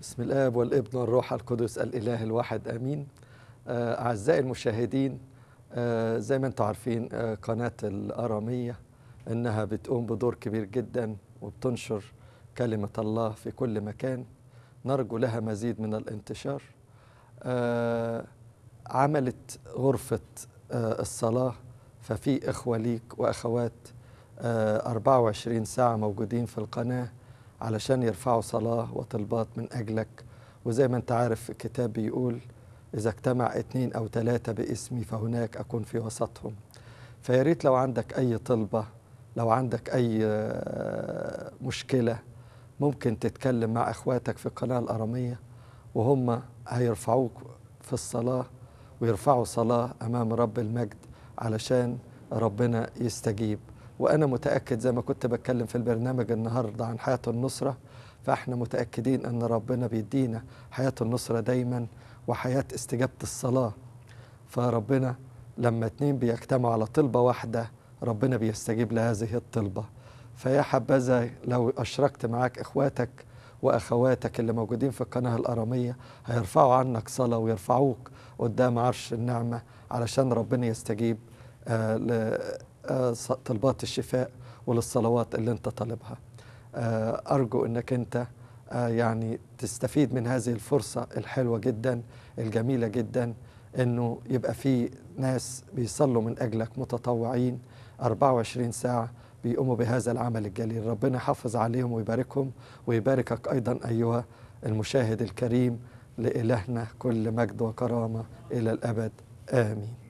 بسم الاب والابن والروح القدس الاله الواحد امين آه، اعزائي المشاهدين آه، زي ما انتم عارفين آه، قناه الاراميه انها بتقوم بدور كبير جدا وبتنشر كلمه الله في كل مكان نرجو لها مزيد من الانتشار عملت غرفه الصلاه ففي اخوه ليك واخوات 24 ساعه موجودين في القناه علشان يرفعوا صلاة وطلبات من أجلك وزي ما أنت عارف الكتاب بيقول إذا اجتمع اتنين أو تلاتة باسمي فهناك أكون في وسطهم فياريت لو عندك أي طلبة لو عندك أي آه، مشكلة ممكن تتكلم مع إخواتك في القناة الأرامية وهم هيرفعوك في الصلاة ويرفعوا صلاة أمام رب المجد علشان ربنا يستجيب وأنا متأكد زي ما كنت بتكلم في البرنامج النهاردة عن حياة النصرة فإحنا متأكدين أن ربنا بيدينا حياة النصرة دايما وحياة استجابة الصلاة فربنا لما اتنين بيجتمعوا على طلبة واحدة ربنا بيستجيب لهذه الطلبة فيا حبذا لو أشركت معاك إخواتك وأخواتك اللي موجودين في القناة الأرامية هيرفعوا عنك صلاة ويرفعوك قدام عرش النعمة علشان ربنا يستجيب آه آه، طلبات الشفاء وللصلوات اللي انت طالبها آه، أرجو أنك أنت آه، يعني تستفيد من هذه الفرصة الحلوة جدا الجميلة جدا أنه يبقى في ناس بيصلوا من أجلك متطوعين 24 ساعة بيقوموا بهذا العمل الجليل ربنا يحافظ عليهم ويباركهم ويباركك أيضا أيها المشاهد الكريم لإلهنا كل مجد وكرامة إلى الأبد آمين